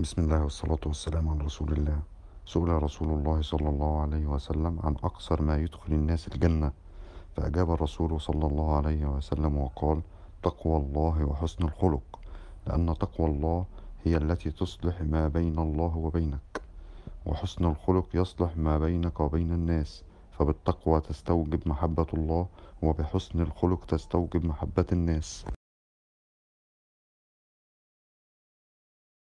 بسم الله والصلاة والسلام على رسول الله سئل رسول الله صلى الله عليه وسلم عن أقصر ما يدخل الناس الجنة فأجاب الرسول صلى الله عليه وسلم وقال تقوى الله وحسن الخلق لأن تقوى الله هي التي تصلح ما بين الله وبينك وحسن الخلق يصلح ما بينك وبين الناس فبالتقوى تستوجب محبة الله وبحسن الخلق تستوجب محبة الناس